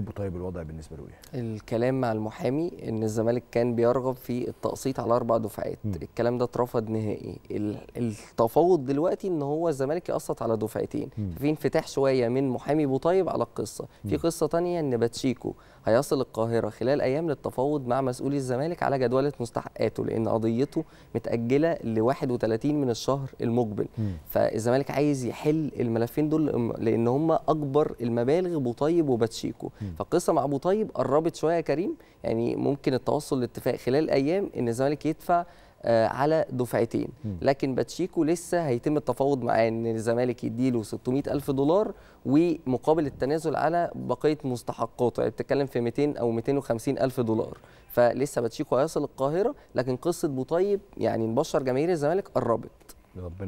منتخب طيب الوضع بالنسبه له ايه؟ الكلام مع المحامي ان الزمالك كان بيرغب في التقسيط على اربع دفعات، م. الكلام ده اترفض نهائي، التفاوض دلوقتي ان هو الزمالك يقسط على دفعتين، في انفتاح شويه من محامي بوطيب على القصه، م. في قصه ثانيه ان باتشيكو هيصل القاهره خلال ايام للتفاوض مع مسؤولي الزمالك على جدوله مستحقاته لان قضيته متاجله ل 31 من الشهر المقبل، م. فالزمالك عايز يحل الملفين دول لان هم اكبر المبالغ بوطيب وباتشيكو فالقصه مع ابو طيب قربت شويه يا كريم يعني ممكن التوصل لاتفاق خلال ايام ان الزمالك يدفع آه، على دفعتين لكن باتشيكو لسه هيتم التفاوض معاه ان الزمالك يديله 600 الف دولار ومقابل التنازل على بقيه مستحقاته يعني بتتكلم في 200 او 250 الف دولار فلسه باتشيكو هيصل القاهره لكن قصه بوطيب يعني نبشر جماهير الزمالك قربت